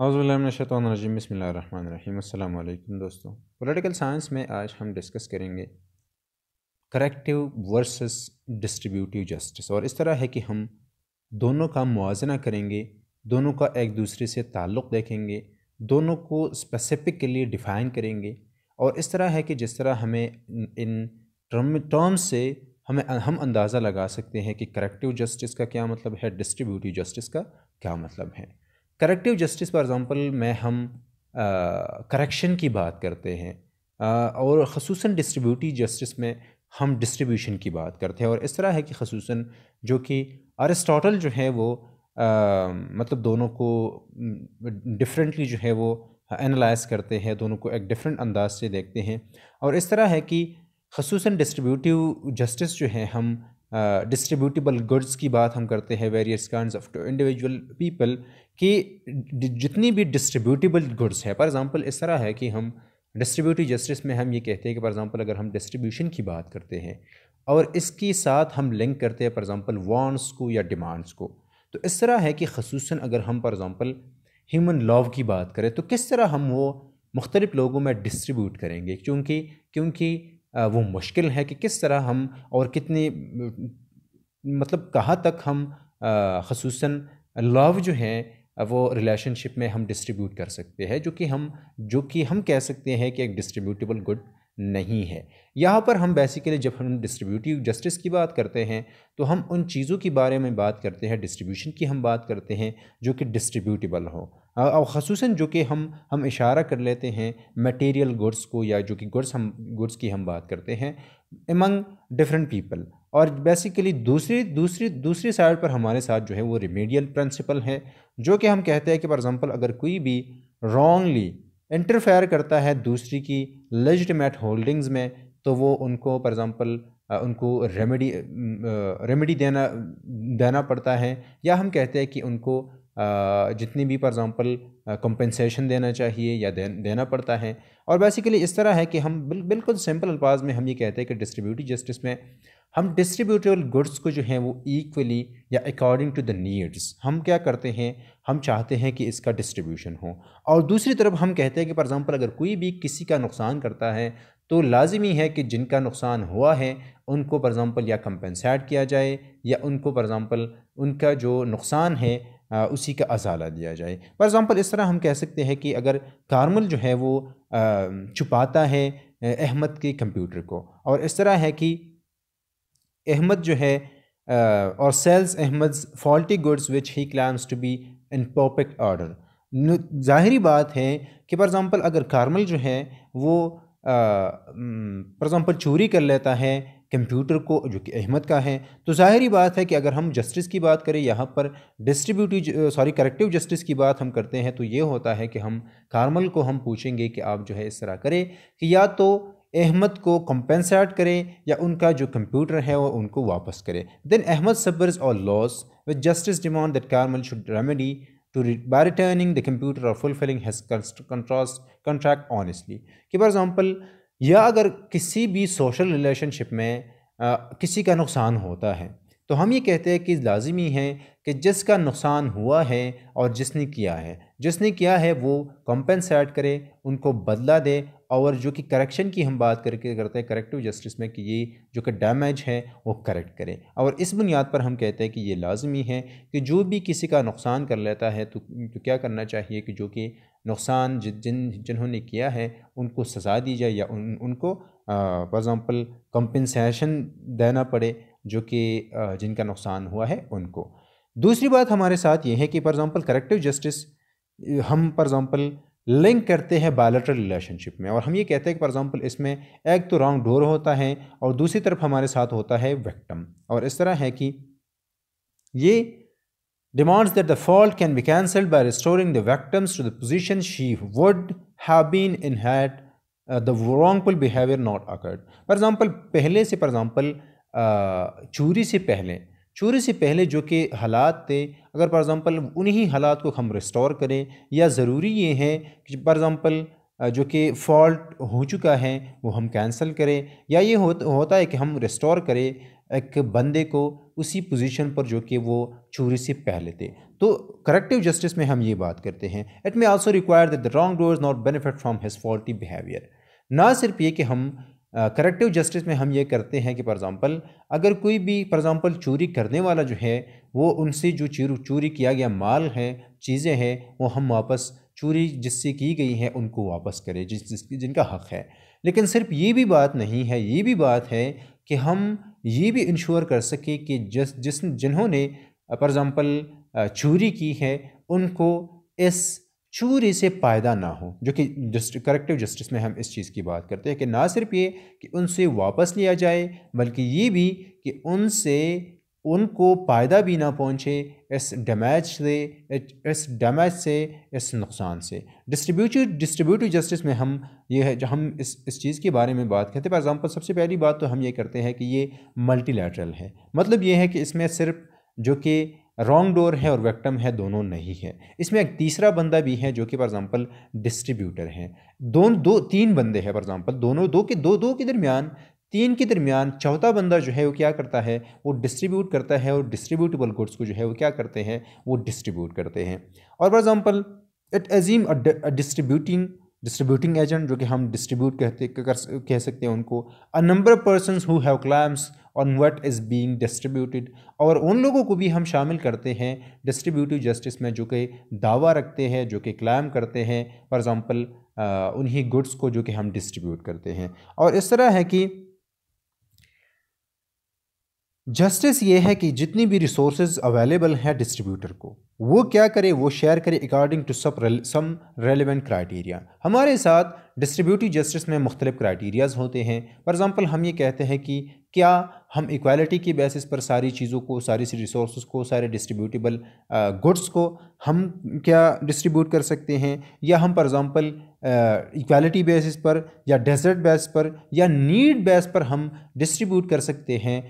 हौज़ुल्लाशतरजीम बसमीम अल्लाम दोस्तों पॉलिटिकल साइंस में आज हम डिस्कस करेंगे करेक्टिव वर्सेस डिस्ट्रीब्यूटिव जस्टिस और इस तरह है कि हम दोनों का मुजना करेंगे दोनों का एक दूसरे से ताल्लुक़ देखेंगे दोनों को स्पेसिफिकली डिफ़ाइन करेंगे और इस तरह है कि जिस तरह हमें इन टर्म से हमें हम अंदाज़ा लगा सकते हैं कि करेक्टिव जस्टिस का क्या मतलब है डिस्ट्रीब्यूटिव जस्टिस का क्या मतलब है करेक्टिव जस्टिस फॉर एग्ज़ाम्पल में हम करेक्शन की बात करते हैं आ, और खसूस डिस्ट्रीब्यूटी जस्टिस में हम डिस्ट्रीब्यूशन की बात करते हैं और इस तरह है कि खसूस जो कि अरिस्टोटल जो है वो आ, मतलब दोनों को डिफरेंटली जो है वो एनालाइज करते हैं दोनों को एक डिफरेंट अंदाज से देखते हैं और इस तरह है कि खसूस डिस्ट्रीब्यूटिव जस्टिस जो है हम डिस्ट्रीब्यूटेबल गुड्स की बात हम करते हैं various kind of individual people कि जितनी भी डिस्ट्रीब्यूटेबल गुड्स है फॉर एग्ज़ाम्पल इस तरह है कि हम डिस्ट्रीब्यूटिव जस्टिस में हम ये कहते हैं कि फॉर एग्ज़ाम्पल अगर हम डिस्ट्रीब्यूशन की बात करते हैं और इसके साथ हम लिंक करते हैं फॉर एग्ज़ाम्पल वांट्स को या डिमांड्स को तो इस तरह है कि खसूस अगर हम फॉर एग्ज़ाम्पल ह्यूमन लॉव की बात करें तो किस तरह हम वो मुख्तलिफ़ लोगों में डिस्ट्रीब्यूट करेंगे क्योंकि क्योंकि वो मुश्किल है कि किस तरह हम और कितनी मतलब कहाँ तक हम खसूस लव जो हैं वो रिलेशनशिप में हम डिस्ट्रीब्यूट कर सकते हैं जो कि हम जो कि हम कह सकते हैं कि एक डिस्ट्रीब्यूटेबल गुड नहीं है यहाँ पर हम बेसिकली जब हम डिस्ट्रीब्यूटिव जस्टिस की बात करते हैं तो हम उन चीज़ों के बारे में बात करते हैं डिस्ट्रीब्यूशन की हम बात करते हैं जो कि डिस्ट्रीब्यूटेबल हो और खसूस जो कि हम हम इशारा कर लेते हैं मटेरियल गुड्स को या जो कि गुड्स हम गुड्स की हम बात करते हैं एमंग डिफरेंट पीपल और बेसिकली दूसरी दूसरी दूसरी साइड पर हमारे साथ जो है वो रिमेडियल प्रिंसिपल है जो कि हम कहते हैं कि फॉर एग्ज़ाम्पल अगर कोई भी रॉन्गली इंटरफेयर करता है दूसरी की लेजिटमेट होल्डिंग्स में तो वो उनको फॉर एग्ज़ाम्पल उनको रेमेडी रेमेडी देना देना पड़ता है या हम कहते हैं कि उनको जितनी भी फॉर एग्ज़ाम्पल कंपनसेशन देना चाहिए या दे, देना पड़ता है और बेसिकली इस तरह है कि हम बिल, बिल्कुल सिंपल अल्फाज में हम ये कहते हैं कि डिस्ट्रीब्यूटिव जस्टिस में हम डिस्ट्रीब्यूटेबल गुड्स को जो है वो इक्वली या अकॉर्डिंग टू द नीड्स हम क्या करते हैं हम चाहते हैं कि इसका डिस्ट्रीब्यूशन हो और दूसरी तरफ हम कहते हैं कि फॉर एग्ज़ाम्पल अगर कोई भी किसी का नुकसान करता है तो लाजमी है कि जिनका नुकसान हुआ है उनको फॉर एग्ज़ाम्पल या कंपनसेट किया जाए या उनको फॉर एग्ज़ाम्पल उनका जो नुकसान है उसी का अजाला दिया जाए फॉर एग्ज़ाम्पल इस तरह हम कह सकते हैं कि अगर कारमल जो है वो छुपाता है अहमद के कंप्यूटर को और इस तरह है कि अहमद जो है और sells Ahmed faulty goods which he claims to be in perfect order ज़ाहरी बात है कि फॉर एग्ज़ाम्पल अगर कारमल जो है वो फॉर एग्ज़ाम्पल चोरी कर लेता है कंप्यूटर को जो कि अहमद का है तो ज़ाहरी बात है कि अगर हम जस्टिस की बात करें यहाँ पर डिस्ट्रीब्यूटिव सॉरी करेक्टिव जस्टिस की बात हम करते हैं तो ये होता है कि हम कार्मल को हम पूछेंगे कि आप जो है इस तरह करें कि या तो अहमद को कंपेंसेट करें या उनका जो कंप्यूटर है वो उनको वापस करें देन अहमद सबर्स और loss with justice demand that Karmal should remedy to by returning the computer और fulfilling has contrast contract honestly कि फॉर एग्ज़ाम्पल या अगर किसी भी सोशल रिलेशनशिप में आ, किसी का नुकसान होता है तो हम ये कहते हैं कि लाजमी है कि जिसका नुकसान हुआ है और जिसने किया है जिसने किया है वो कॉम्पेंसेट करे उनको बदला दे और जो कि करेक्शन की हम बात करके करते हैं करेक्टिव जस्टिस में कि ये जो कि डैमेज है वो करेक्ट करें और इस बुनियाद पर हम कहते हैं कि ये लाजमी है कि जो भी किसी का नुकसान कर लेता है तो, तो क्या करना चाहिए कि जो कि नुकसान जिन जिन्होंने किया है उनको सज़ा दी जाए या उन उनको फॉर एग्ज़ाम्पल कंपनसेशन देना पड़े जो कि जिनका नुकसान हुआ है उनको दूसरी बात हमारे साथ ये है कि फॉर एग्ज़ाम्पल करेक्टिव जस्टिस हम फॉर एग्ज़ाम्पल लिंक करते हैं बायोलेटरल रिलेशनशिप में और हम ये कहते हैं कि फॉर एग्ज़ाम्पल इसमें एक तो रॉन्ग डोर होता है और दूसरी तरफ हमारे साथ होता है विक्टम और इस तरह है कि ये demands that the fault can be cancelled by restoring the victims to the position she would have been in had uh, the wrongful behavior not occurred. For example, पहले से for example चोरी से पहले चोरी से पहले जो कि हालात थे अगर for example उन्हीं हालात को हम रिस्टोर करें या ज़रूरी ये है कि for example जो कि फॉल्ट हो चुका है वो हम कैंसिल करें या ये हो, होता है कि हम रिस्टोर करें एक बंदे को उसी पोजीशन पर जो कि वो चोरी से पहले थे तो करेक्टिव जस्टिस में हम ये बात करते हैं it may also require that the wrong doers not benefit from his faulty behaviour ना सिर्फ ये कि हम करेक्टिव uh, जस्टिस में हम ये करते हैं कि फॉर एग्ज़ाम्पल अगर कोई भी फॉर एग्ज़ाम्पल चोरी करने वाला जो है वो उनसे जो चोरी चोरी किया गया माल है चीज़ें हैं वो हम वापस चोरी जिससे की गई है उनको वापस करें जिस, जिस जिनका हक़ है लेकिन सिर्फ ये भी बात नहीं है ये भी बात है कि हम ये भी इंश्योर कर सके कि जिस जिस जिन्होंने फॉर एग्ज़ाम्पल चूरी की है उनको इस चूरी से फ़ायदा ना हो जो कि जस्ट करेक्टिव जस्टिस में हम इस चीज़ की बात करते हैं कि ना सिर्फ ये कि उनसे वापस लिया जाए बल्कि ये भी कि उनसे उनको पायदा भी ना पहुँचे इस डैमेज से इस डैमेज से इस नुकसान से डिस्ट्रीब्यूटि डिस्ट्रीब्यूटिव जस्टिस में हम ये है जो हम इस इस चीज़ के बारे में बात करते हैं फॉर एग्ज़ाम्पल सबसे पहली बात तो हम ये करते हैं कि ये मल्टीलैटरल है मतलब ये है कि इसमें सिर्फ जो कि रॉन्ग डोर है और वैक्टम है दोनों नहीं है इसमें एक तीसरा बंदा भी है जो कि फॉर एग्ज़ाम्पल डिस्ट्रीब्यूटर हैं दोनों दो तीन बंदे हैं फॉर एग्ज़ाम्पल दोनों दो के दो दो के दरमियान तीन के दरमियान चौथा बंदा जो है वो क्या करता है वो डिस्ट्रीब्यूट करता है और डिस्ट्रीब्यूटेबल गुड्स को जो है वो क्या करते हैं वो डिस्ट्रीब्यूट करते हैं और फॉर एग्जाम्पल इट एजीम डिस्ट्रीब्यूटिंग डिस्ट्रीब्यूटिंग एजेंट जो कि हम डिस्ट्रीब्यूट कहते कर, कह सकते हैं उनको a number of person who have claims on what is being distributed और उन लोगों को भी हम शामिल करते हैं डिस्ट्रीब्यूटिव जस्टिस में जो कि दावा रखते हैं जो कि क्लाइम करते हैं फॉर एग्ज़ाम्पल उन्हीं गुड्स को जो कि हम डिस्ट्रीब्यूट करते हैं और इस तरह है कि जस्टिस ये है कि जितनी भी रिसोर्सेज अवेलेबल हैं डिस्ट्रीब्यूटर को वो क्या करे वो शेयर करे अकॉर्डिंग टू सब सम रेलिवेंट क्राइटेरिया हमारे साथ डिस्ट्रीब्यूटिव जस्टिस में मुख्तलिफ क्राइटेरियाज़ होते हैं फॉर एग्ज़ाम्पल हम ये कहते हैं कि क्या हम इक्वालिटी की बेसिस पर सारी चीज़ों को सारी सी रिसोर्स को सारे डिस्ट्रीब्यूटेबल गुड्स को हम क्या डिस्ट्रीब्यूट कर सकते हैं या हम फॉर एग्ज़ाम्पल इक्वालिटी बेसिस पर या डेजर्ट बेस पर या नीड बेस पर हम डिस्ट्रीब्यूट कर सकते हैं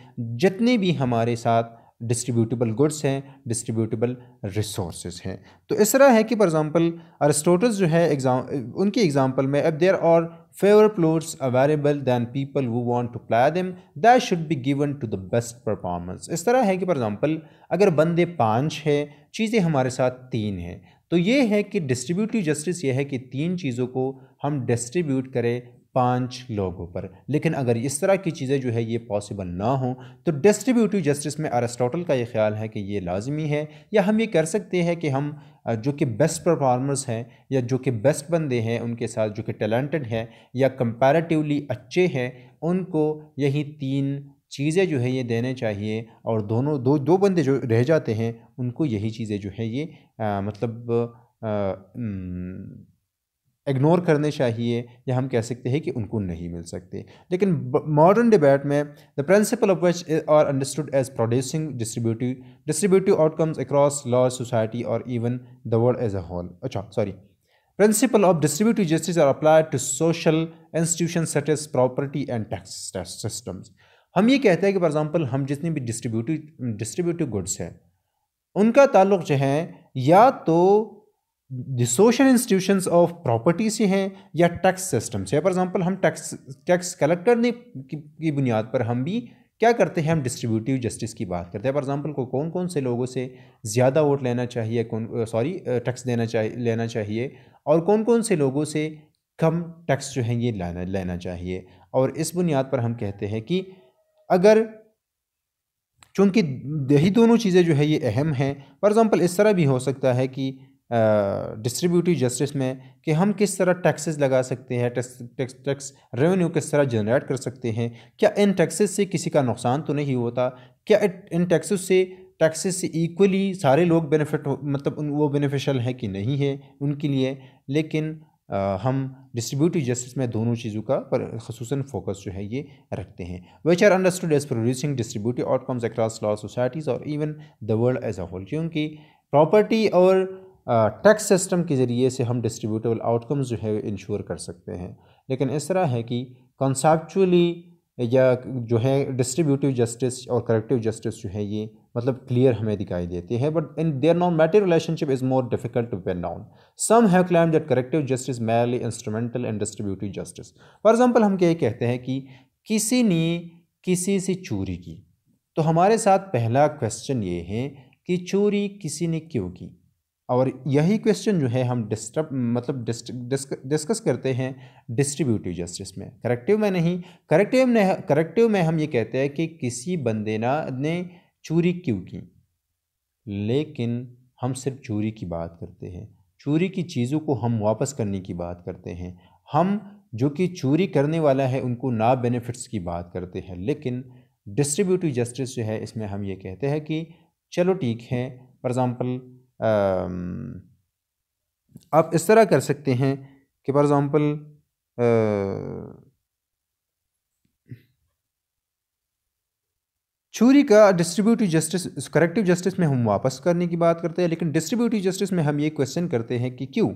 जितने भी हमारे साथ डिस्ट्रीब्यूटेबल गुड्स हैं डिस्ट्रीब्यूटेबल रिसोर्स हैं तो इस तरह है कि फॉर एग्ज़ाम्पल अरिस्टोटल्स जो है एग्जाम उनके एग्जाम्पल में अब there are fewer flutes available than people who want to play them that should be given to the best performance इस तरह है कि फॉर एग्ज़ाम्पल अगर बंदे पाँच हैं चीज़ें हमारे साथ तीन हैं तो ये है कि डिस्ट्रीब्यूटिव जस्टिस ये है कि तीन चीज़ों को हम डिस्ट्रीब्यूट करें पांच लोगों पर लेकिन अगर इस तरह की चीज़ें जो है ये पॉसिबल ना हो तो डिस्ट्रीब्यूटिव जस्टिस में अरिस्टोटल का ये ख्याल है कि ये लाजमी है या हम ये कर सकते हैं कि हम जो कि बेस्ट परफॉर्मर्स हैं या जो कि बेस्ट बंदे हैं उनके साथ जो कि टैलेंटेड हैं या कंपैरेटिवली अच्छे हैं उनको यही तीन चीज़ें जो है ये देने चाहिए और दोनों दो दो बंदे जो रह जाते हैं उनको यही चीज़ें जो है ये आ, मतलब इग्नोर करने चाहिए या हम कह सकते हैं कि उनको नहीं मिल सकते लेकिन मॉडर्न डिबेट में the principle of which are understood as producing distributive distributive outcomes across law society और even the world as a whole अच्छा sorry principle of distributive justice are applied to social institution such as property and tax systems हम ये कहते हैं कि for example हम जितनी भी डिस्ट्रीब्यूटिव डिस्ट्रीब्यूटिव गुड्स हैं उनका ताल्लुक जो है या तो सोशल इंस्टीट्यूशंस ऑफ प्रॉपर्टी से हैं या टैक्स सिस्टम से फॉर एग्ज़ाम्पल हम टैक्स टैक्स कलेक्ट करने की, की बुनियाद पर हम भी क्या करते हैं हम डिस्ट्रीब्यूटिव जस्टिस की बात करते हैं फॉर एग्ज़ाम्पल को कौन कौन से लोगों से ज़्यादा वोट लेना चाहिए कौन सॉरी टैक्स देना चाहिए लेना चाहिए और कौन कौन से लोगों से कम टैक्स जो है ये लेना चाहिए और इस बुनियाद पर हम कहते हैं कि अगर चूँकि यही दोनों चीज़ें जो है ये अहम हैं फॉर एग्ज़ाम्पल इस तरह भी हो सकता है कि डिस्ट्रीब्यूटिव जस्टिस में कि हम किस तरह टैक्सेस लगा सकते हैं टैक्स टैक्स रेवेन्यू किस तरह जनरेट कर सकते हैं क्या इन टैक्सेस से किसी का नुकसान तो नहीं होता क्या इन टैक्सेस से टैक्सेस से इक्वली सारे लोग बेनिफिट मतलब वो बेनिफिशियल हैं कि नहीं है उनके लिए लेकिन हम डिस्ट्रीब्यूटिव जस्टिस में दोनों चीज़ों का पर खसूस फोकस जो है ये रखते हैं which are understood as producing distributive outcomes across law societies और even the world as a whole क्योंकि प्रॉपर्टी और टैक्स सिस्टम के ज़रिए से हम डिस्ट्रीब्यूटेबल आउटकम्स जो है इंश्योर कर सकते हैं लेकिन इस तरह है कि कंसेपचुअली या जो है डिस्ट्रीब्यूटिव जस्टिस और करेक्टिव जस्टिस जो है ये मतलब क्लियर हमें दिखाई देते हैं but in their non matter relationship is more difficult to pen down some have claim that corrective justice merely instrumental and distributive justice for example हम क्या कहते हैं कि किसी ने किसी से चोरी की तो हमारे साथ पहला क्वेश्चन ये है कि चोरी किसी ने क्यों की और यही क्वेश्चन जो है हम डिस्टर्ब मतलब डिस्कस करते हैं डिस्ट्रीब्यूटिव जस्टिस में करेक्टिव में नहीं करेक्टिव में करेक्टिव में हम ये कहते हैं कि किसी बंदे ना ने चोरी क्यों की लेकिन हम सिर्फ चोरी की बात करते हैं चोरी की चीज़ों को हम वापस करने की बात करते हैं हम जो कि चोरी करने वाला है उनको ना बेनिफिट्स की बात करते हैं लेकिन डिस्ट्रीब्यूटिव जस्टिस जो है इसमें हम ये कहते हैं कि चलो ठीक है फॉर एग्ज़ाम्पल आप इस तरह कर सकते हैं कि फॉर एग्ज़ाम्पल छुरी का डिस्ट्रीब्यूटिव जस्टिस करेक्टिव जस्टिस में हम वापस करने की बात करते हैं लेकिन डिस्ट्रीब्यूटिव जस्टिस में हम ये क्वेश्चन करते हैं कि क्यों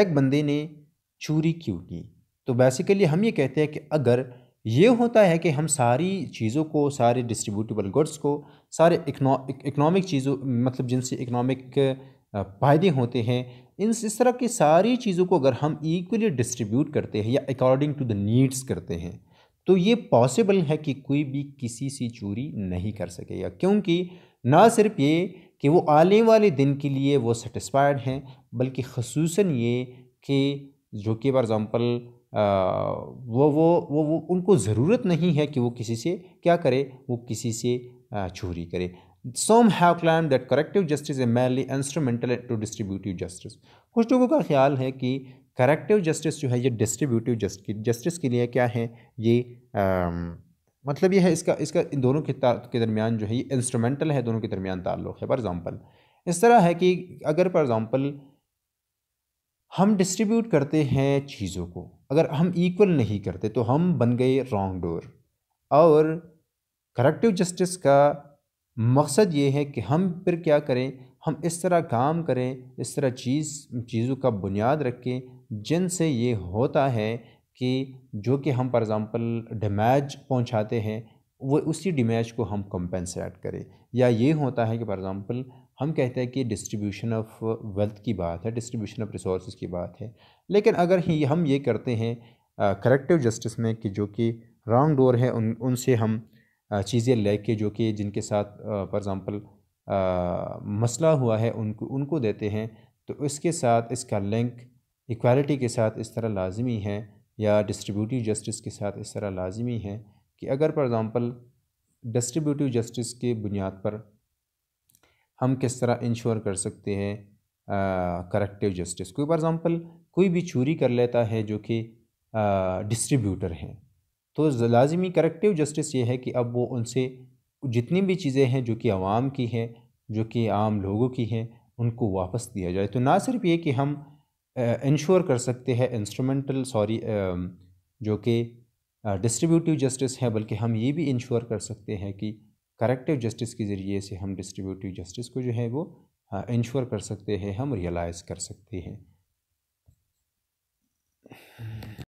एक बंदे ने चोरी क्यों की तो बेसिकली हम ये कहते हैं कि अगर ये होता है कि हम सारी चीज़ों को सारे डिस्ट्रीब्यूटेबल गुड्स को सारे इकनॉमिक चीज़ों मतलब जिनसे इकनॉमिक फ़ायदे होते हैं इन इस तरह की सारी चीज़ों को अगर हम इक्वली डिस्ट्रीब्यूट करते हैं या अकॉर्डिंग टू द नीड्स करते हैं तो ये पॉसिबल है कि कोई भी किसी से चोरी नहीं कर सकेगा क्योंकि ना सिर्फ ये कि वो आने वाले दिन के लिए वो सेटिस्फाइड हैं बल्कि खसूस ये कि जो कि फॉर एग्ज़ाम्पल वो वो वो वो उनको ज़रूरत नहीं है कि वो किसी से क्या करे वो किसी से चोरी करे some have claim that corrective justice a mainly instrumental to distributive justice कुछ लोगों का ख्याल है कि करेक्टिव जस्टिस जो है ये डिस्ट्रीब्यूटिव जस्टिस के लिए क्या है ये आ, मतलब ये है इसका इसका इन दोनों के के दरमियान जो है ये इंस्ट्रूमेंटल है दोनों के दरमियान ताल्लुक है फॉर एग्ज़ाम्पल इस तरह है कि अगर फॉर एग्ज़ाम्पल हम डिस्ट्रीब्यूट करते हैं चीज़ों को अगर हम इक्वल नहीं करते तो हम बन गए रॉन्ग डोर और करेक्टिव जस्टिस का मकसद ये है कि हम फिर क्या करें हम इस तरह काम करें इस तरह चीज़ चीज़ों का बुनियाद रखें जिनसे ये होता है कि जो कि हम फॉर एग्ज़ाम्पल डैमेज पहुंचाते हैं वो उसी डिमेज को हम कंपेंसेट करें या ये होता है कि फॉर एग्ज़ाम्पल हम कहते हैं कि डिस्ट्रीब्यूशन ऑफ वेल्थ की बात है डिस्ट्रीब्यूशन ऑफ रिसोर्स की बात है लेकिन अगर ही हम ये करते हैं करेक्टिव जस्टिस में कि जो कि रॉन्ग डोर है उन उनसे हम चीज़ें लेके जो कि जिनके साथ फॉर एग्ज़ाम्पल मसला हुआ है उनको उनको देते हैं तो इसके साथ इसका लिंक इक्वालिटी के साथ इस तरह लाजमी है या डिस्ट्रीब्यूटिव जस्टिस के साथ इस तरह लाजमी है कि अगर फॉर एग्ज़ाम्पल डिस्ट्रीब्यूटिव जस्टिस के बुनियाद पर हम किस तरह इंश्योर कर सकते हैं करेक्टिव जस्टिस कोई फॉर एग्ज़ाम्पल कोई भी चोरी कर लेता है जो कि डिस्ट्रीब्यूटर हैं तो लाजमी करेक्टिव जस्टिस ये है कि अब वो उनसे जितनी भी चीज़ें हैं जो कि आवाम की हैं जो कि आम लोगों की हैं उनको वापस दिया जाए तो ना सिर्फ ये कि हम इंश्योर कर सकते हैं इंस्ट्रूमेंटल सॉरी जो कि डिस्ट्रीब्यूटिव जस्टिस है बल्कि हम ये भी इंश्योर कर सकते हैं कि करेक्टिव जस्टिस के ज़रिए से हम डिस्ट्रीब्यूटिव जस्टिस को जो है वो इंश्योर कर सकते हैं हम रियलाइज़ कर सकते हैं